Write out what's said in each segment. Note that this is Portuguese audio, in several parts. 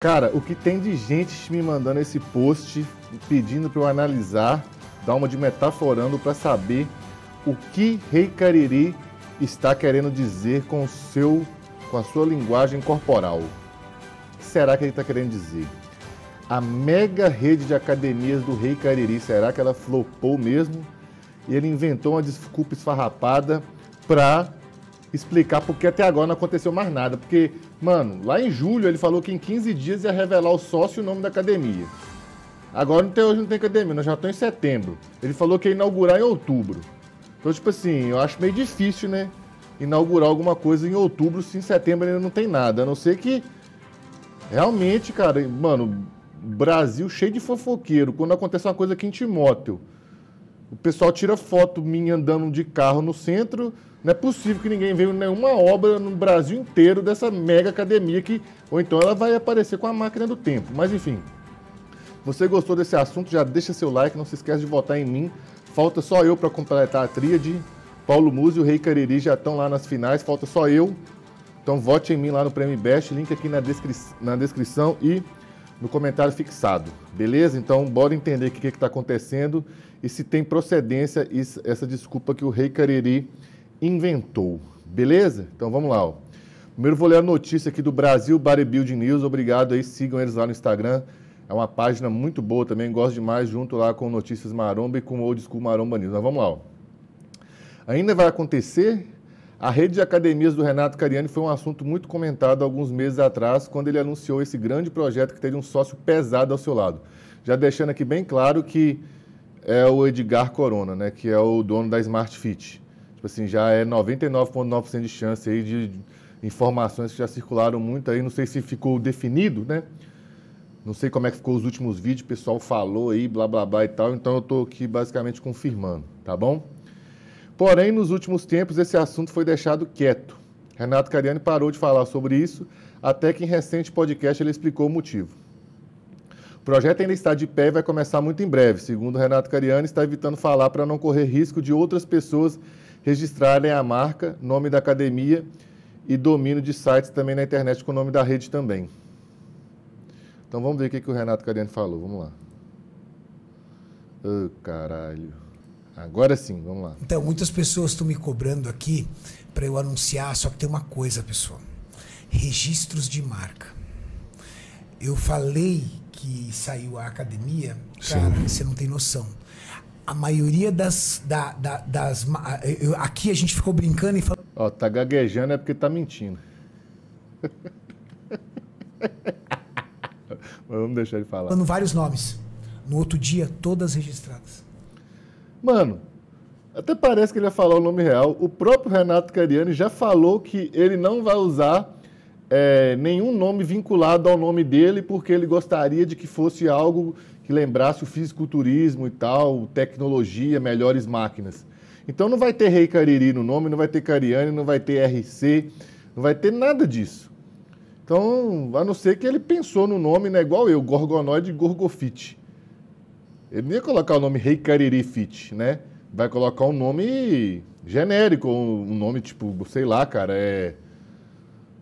Cara, o que tem de gente me mandando esse post, pedindo para eu analisar, dar uma de metaforando para saber o que Rei Cariri está querendo dizer com o seu, com a sua linguagem corporal. O que será que ele está querendo dizer? A mega rede de academias do Rei Cariri, será que ela flopou mesmo? E ele inventou uma desculpa esfarrapada para explicar porque até agora não aconteceu mais nada. Porque, mano, lá em julho ele falou que em 15 dias ia revelar o sócio e o nome da academia. Agora até hoje não tem academia, nós já estamos em setembro. Ele falou que ia inaugurar em outubro. Então, tipo assim, eu acho meio difícil, né? Inaugurar alguma coisa em outubro se em setembro ainda não tem nada. A não ser que realmente, cara, mano, Brasil cheio de fofoqueiro. Quando acontece uma coisa aqui em Timóteo, o pessoal tira foto minha andando de carro no centro, não é possível que ninguém veio nenhuma obra no Brasil inteiro dessa mega academia que, ou então ela vai aparecer com a máquina do tempo. Mas enfim, você gostou desse assunto? Já deixa seu like, não se esquece de votar em mim. Falta só eu para completar a tríade. Paulo Musi e o Rei Cariri já estão lá nas finais, falta só eu. Então vote em mim lá no Prêmio Best, link aqui na, descri na descrição e no comentário fixado, beleza? Então, bora entender o que está acontecendo e se tem procedência essa desculpa que o Rei Cariri inventou. Beleza? Então vamos lá. Ó. Primeiro vou ler a notícia aqui do Brasil Bodybuilding News. Obrigado aí, sigam eles lá no Instagram. É uma página muito boa também, gosto demais, junto lá com Notícias Maromba e com Old School Maromba News. Mas vamos lá. Ó. Ainda vai acontecer? A rede de academias do Renato Cariani foi um assunto muito comentado alguns meses atrás, quando ele anunciou esse grande projeto que teve um sócio pesado ao seu lado. Já deixando aqui bem claro que é o Edgar Corona, né, que é o dono da Smart Fit. Tipo assim, já é 99,9% de chance aí de informações que já circularam muito aí. Não sei se ficou definido, né? Não sei como é que ficou os últimos vídeos, o pessoal falou aí, blá blá blá e tal. Então eu estou aqui basicamente confirmando, tá bom? Porém, nos últimos tempos, esse assunto foi deixado quieto. Renato Cariani parou de falar sobre isso, até que em recente podcast ele explicou o motivo. O projeto ainda está de pé e vai começar muito em breve. Segundo Renato Cariani, está evitando falar para não correr risco de outras pessoas registrarem a marca, nome da academia e domínio de sites também na internet com o nome da rede também. Então vamos ver o que, que o Renato Cariani falou. Vamos lá. Oh, caralho. Agora sim, vamos lá. Então, muitas pessoas estão me cobrando aqui para eu anunciar, só que tem uma coisa, pessoal. Registros de marca. Eu falei que saiu a academia, cara, Sim. você não tem noção a maioria das. Da, da, das eu, aqui a gente ficou brincando e falou Ó, tá gaguejando é porque tá mentindo. vamos deixar ele falar. Falando vários nomes. No outro dia, todas registradas. Mano, até parece que ele ia falar o nome real. O próprio Renato Cariani já falou que ele não vai usar é, nenhum nome vinculado ao nome dele, porque ele gostaria de que fosse algo que lembrasse o fisiculturismo e tal, tecnologia, melhores máquinas. Então não vai ter Rei Cariri no nome, não vai ter Cariani, não vai ter RC, não vai ter nada disso. Então, a não ser que ele pensou no nome, né? Igual eu, Gorgonoide Gorgofit. Ele não ia colocar o nome Rei Cariri Fit, né? Vai colocar um nome genérico, um nome tipo, sei lá, cara, é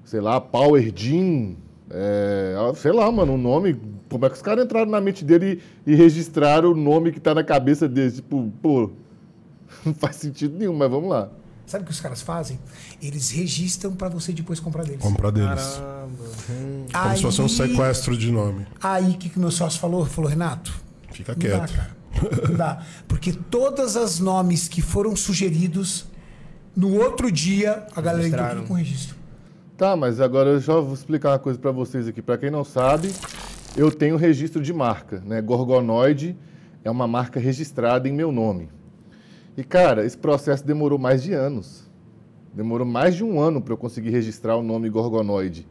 sei lá, Power Jean, é, sei lá, mano, um nome. Como é que os caras entraram na mente dele e, e registraram o nome que tá na cabeça dele? Tipo, pô, não faz sentido nenhum, mas vamos lá. Sabe o que os caras fazem? Eles registram para você depois comprar deles. Comprar deles. Hum. Como aí, se fosse um sequestro de nome. Aí o que, que meu sócio falou? Falou, Renato. Fica não quieto. Dá, cara. Não dá. Porque todas as nomes que foram sugeridos, no outro dia, a galera entrou com registro. Tá, mas agora eu já vou explicar uma coisa para vocês aqui. Para quem não sabe, eu tenho registro de marca, né? Gorgonoide é uma marca registrada em meu nome. E cara, esse processo demorou mais de anos. Demorou mais de um ano para eu conseguir registrar o nome Gorgonoide.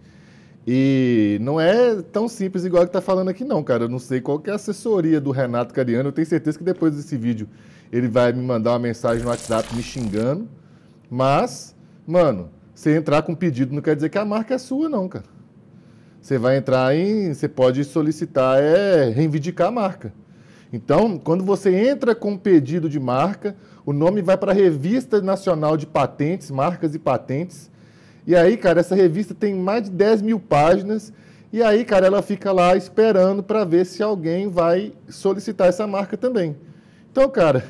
E não é tão simples igual que tá falando aqui não, cara. Eu não sei qual é a assessoria do Renato Cariano. Eu tenho certeza que depois desse vídeo ele vai me mandar uma mensagem no WhatsApp me xingando. Mas, mano, você entrar com pedido não quer dizer que a marca é sua, não, cara. Você vai entrar em. Você pode solicitar, é reivindicar a marca. Então, quando você entra com pedido de marca, o nome vai para a Revista Nacional de Patentes, Marcas e Patentes. E aí, cara, essa revista tem mais de 10 mil páginas. E aí, cara, ela fica lá esperando para ver se alguém vai solicitar essa marca também. Então, cara,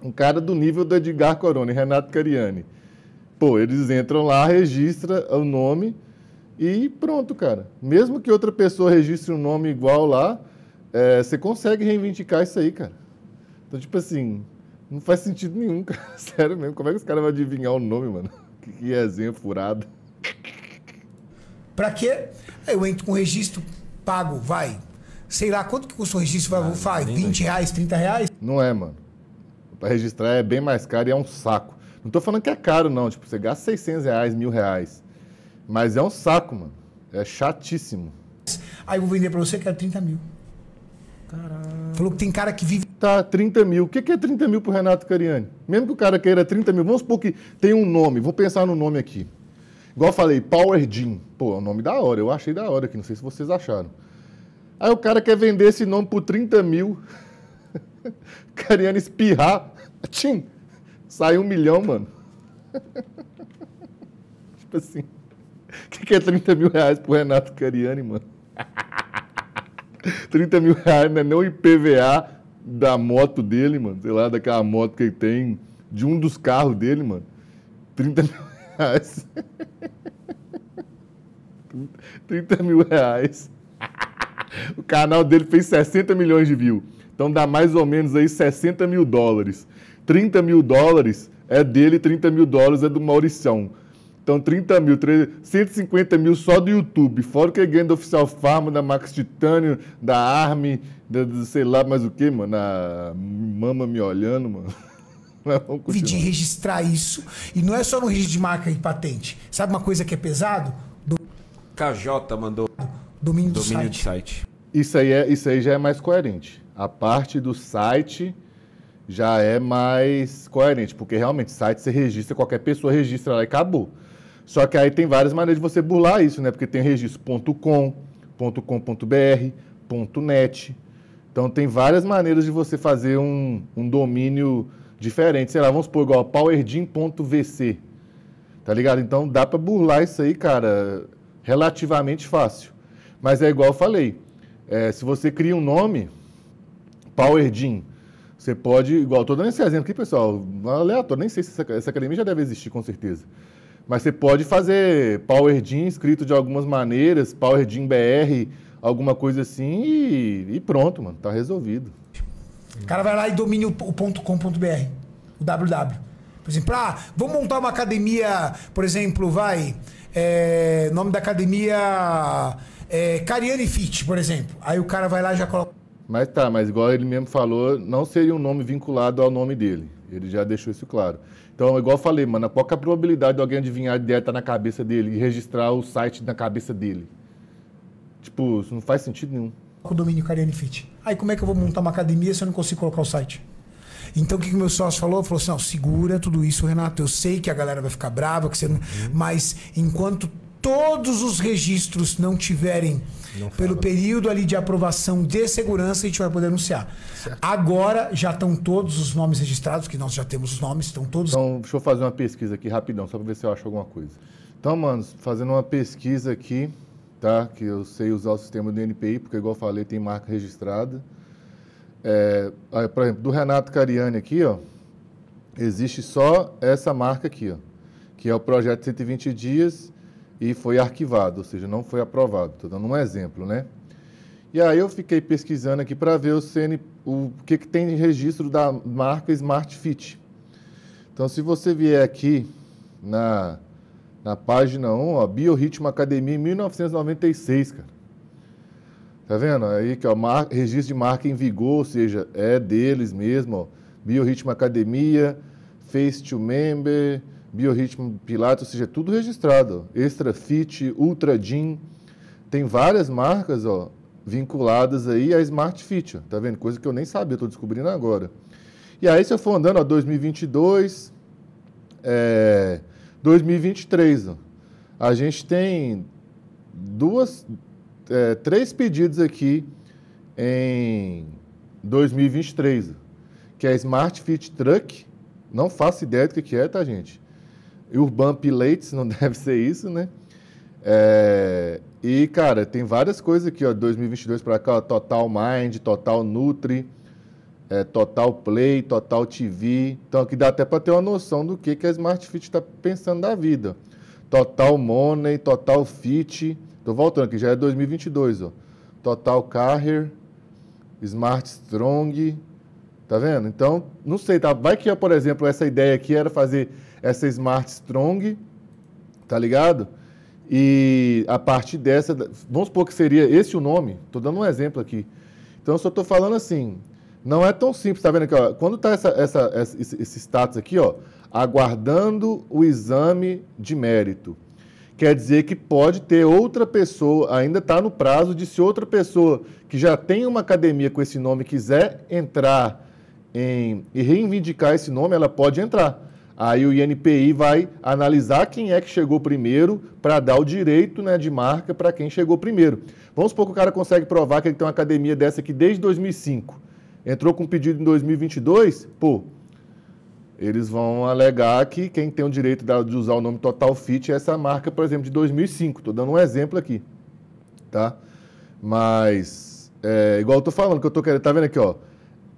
um cara do nível do Edgar Corona e Renato Cariani Pô, eles entram lá, registra o nome e pronto, cara. Mesmo que outra pessoa registre um nome igual lá, é, você consegue reivindicar isso aí, cara. Então, tipo assim, não faz sentido nenhum, cara. Sério mesmo. Como é que os caras vão adivinhar o nome, mano? Que, que resenha furada. Pra quê? É, eu entro com registro pago, vai. Sei lá, quanto que custa o registro? Vai, ah, faz? 20 reais, 30 reais? Não é, mano. Pra registrar é bem mais caro e é um saco. Não estou falando que é caro, não. Tipo, você gasta 600 reais, mil reais. Mas é um saco, mano. É chatíssimo. Aí eu vou vender para você que é 30 mil. Caralho. Falou que tem cara que vive. Tá, 30 mil. O que, que é 30 mil pro Renato Cariani? Mesmo que o cara queira 30 mil, vamos supor que tem um nome, vou pensar no nome aqui. Igual eu falei, Power Jean. Pô, é um nome da hora, eu achei da hora aqui, não sei se vocês acharam. Aí o cara quer vender esse nome por 30 mil. Cariani espirrar. Tim, Sai um milhão, mano. tipo assim. O que, que é 30 mil reais pro Renato Cariani, mano? 30 mil reais né? não é nem o IPVA da moto dele, mano. Sei lá, daquela moto que ele tem, de um dos carros dele, mano. 30 mil reais. 30 mil reais. O canal dele fez 60 milhões de views. Então dá mais ou menos aí 60 mil dólares. 30 mil dólares é dele, 30 mil dólares é do Mauricião. Então, 30 mil, 150 mil só do YouTube, fora o que é ganha do Oficial Farma, da Max Titânio, da Army, da, da, sei lá mais o que, mano. A mama me olhando, mano. Mas, de registrar isso. E não é só no registro de marca e patente. Sabe uma coisa que é pesado? Do... KJ mandou. Domínio, do, domínio site. do site. Isso aí, é, isso aí já é mais coerente. A parte do site já é mais coerente, porque realmente site você registra, qualquer pessoa registra lá e acabou. Só que aí tem várias maneiras de você burlar isso, né? Porque tem registro.com, .com.br, .net. Então tem várias maneiras de você fazer um, um domínio diferente. Sei lá, vamos supor igual powerdin.vc. Tá ligado? Então dá para burlar isso aí, cara, relativamente fácil. Mas é igual eu falei, é, se você cria um nome, powerdin.com, você pode, igual, estou dando esse exemplo aqui, pessoal, é aleatório, nem sei se essa, essa, academia já deve existir, com certeza. Mas você pode fazer Power Gym escrito de algumas maneiras, Power Gym BR, alguma coisa assim, e, e pronto, mano, tá resolvido. O cara vai lá e domina o .com.br, o www. Por exemplo, ah, vamos montar uma academia, por exemplo, vai, é, nome da academia é, Cariani Fit, por exemplo. Aí o cara vai lá e já coloca mas tá, mas igual ele mesmo falou, não seria um nome vinculado ao nome dele. Ele já deixou isso claro. Então, igual eu falei, mano, qual é a probabilidade de alguém adivinhar a ideia tá na cabeça dele e registrar o site na cabeça dele? Tipo, isso não faz sentido nenhum. O domínio Cariani Fit. Aí como é que eu vou montar uma academia se eu não consigo colocar o site? Então o que, o meu sócio falou? Falou assim: não, segura tudo isso, Renato. Eu sei que a galera vai ficar brava, que você não... Uhum. mas enquanto todos os registros não tiverem não pelo período ali de aprovação de segurança, a gente vai poder anunciar. Certo. Agora já estão todos os nomes registrados, que nós já temos os nomes, estão todos. Então, deixa eu fazer uma pesquisa aqui rapidão, só para ver se eu acho alguma coisa. Então, mano, fazendo uma pesquisa aqui, tá? Que eu sei usar o sistema do NPI, porque, igual eu falei, tem marca registrada. É, por exemplo, do Renato Cariani aqui, ó, existe só essa marca aqui, ó, que é o projeto 120 dias e foi arquivado, ou seja, não foi aprovado. Estou dando um exemplo, né? E aí eu fiquei pesquisando aqui para ver o, CN, o que, que tem de registro da marca Smart Fit. Então, se você vier aqui na, na página 1, ó, Biorritmo Academia 1996, cara. Tá vendo? Aí que o registro de marca em vigor, ou seja, é deles mesmo, ó. Biorritmo Academia, Face to Member, Biorritmo Pilato, ou seja, tudo registrado. Extra Fit, Ultra Gym, tem várias marcas ó, vinculadas aí à Smart Fit, tá vendo? Coisa que eu nem sabia, estou descobrindo agora. E aí, se eu for andando, ó, 2022, é, 2023, ó, a gente tem duas, é, três pedidos aqui em 2023, que é Smart Fit Truck, não faço ideia do que é, tá, gente? Urban Pilates, não deve ser isso, né? É, e, cara, tem várias coisas aqui, ó, 2022 para cá, ó, Total Mind, Total Nutri, é, Total Play, Total TV. Então, aqui dá até para ter uma noção do que, que a Smart Fit está pensando da vida. Total Money, Total Fit. Tô voltando aqui, já é 2022, ó. Total Carrier, Smart Strong, Tá vendo? Então, não sei, tá? Vai que, por exemplo, essa ideia aqui era fazer essa Smart Strong, tá ligado? E a partir dessa, vamos supor que seria esse o nome, tô dando um exemplo aqui. Então, eu só tô falando assim, não é tão simples, tá vendo aqui, ó? Quando tá essa, essa, esse, status aqui, ó, aguardando o exame de mérito. Quer dizer que pode ter outra pessoa, ainda está no prazo de se outra pessoa que já tem uma academia com esse nome quiser entrar em, reivindicar esse nome, ela pode entrar. Aí o INPI vai analisar quem é que chegou primeiro para dar o direito né, de marca para quem chegou primeiro. Vamos supor que o cara consegue provar que ele tem uma academia dessa aqui desde 2005. Entrou com um pedido em 2022, pô, eles vão alegar que quem tem o direito de usar o nome Total Fit é essa marca, por exemplo, de 2005. Estou dando um exemplo aqui, tá? Mas, é, igual eu estou falando, que eu estou querendo, tá vendo aqui, ó,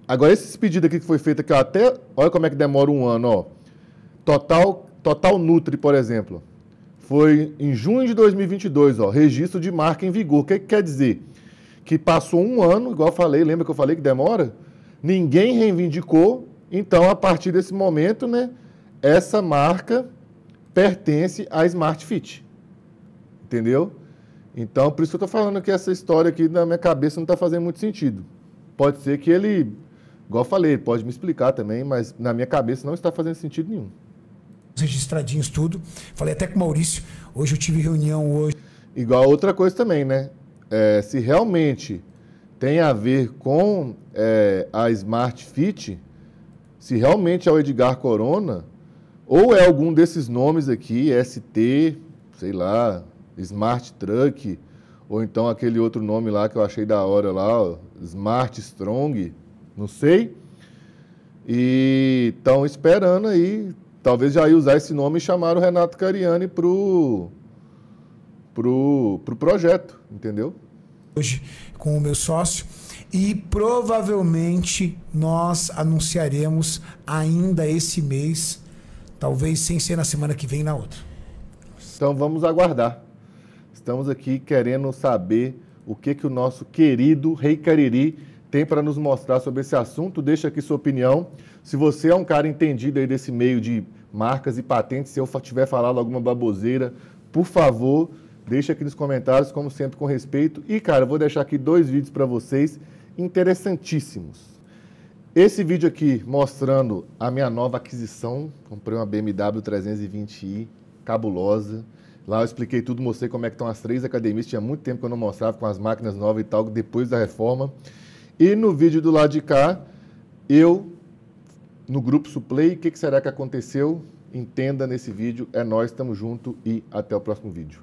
Agora, esse pedido aqui que foi feito aqui, ó, até. Olha como é que demora um ano, ó. Total, Total Nutri, por exemplo. Foi em junho de 2022, ó. Registro de marca em vigor. O que, que quer dizer? Que passou um ano, igual eu falei, lembra que eu falei que demora? Ninguém reivindicou. Então, a partir desse momento, né? Essa marca pertence à Smart Fit. Entendeu? Então, por isso que eu estou falando que essa história aqui na minha cabeça não está fazendo muito sentido. Pode ser que ele Igual eu falei, pode me explicar também, mas na minha cabeça não está fazendo sentido nenhum. Registradinhos tudo. Falei até com o Maurício, hoje eu tive reunião hoje. Igual outra coisa também, né? É, se realmente tem a ver com é, a Smart Fit, se realmente é o Edgar Corona, ou é algum desses nomes aqui, ST, sei lá, Smart Truck, ou então aquele outro nome lá que eu achei da hora lá, ó, Smart Strong não sei. E estão esperando aí, talvez já ia usar esse nome e chamar o Renato Cariani pro, pro, pro projeto, entendeu? Hoje com o meu sócio e provavelmente nós anunciaremos ainda esse mês, talvez sem ser na semana que vem, na outra. Então vamos aguardar. Estamos aqui querendo saber o que que o nosso querido Rei Cariri tem para nos mostrar sobre esse assunto. Deixa aqui sua opinião. Se você é um cara entendido aí desse meio de marcas e patentes, se eu tiver falado alguma baboseira, por favor, deixa aqui nos comentários, como sempre, com respeito. E, cara, eu vou deixar aqui dois vídeos para vocês interessantíssimos. Esse vídeo aqui mostrando a minha nova aquisição. Comprei uma BMW 320i cabulosa. Lá eu expliquei tudo, mostrei como é que estão as três academias. Tinha muito tempo que eu não mostrava com as máquinas novas e tal, depois da reforma. E no vídeo do lado de cá, eu, no grupo Suplay, o que, que será que aconteceu? Entenda nesse vídeo. É nós, estamos junto e até o próximo vídeo.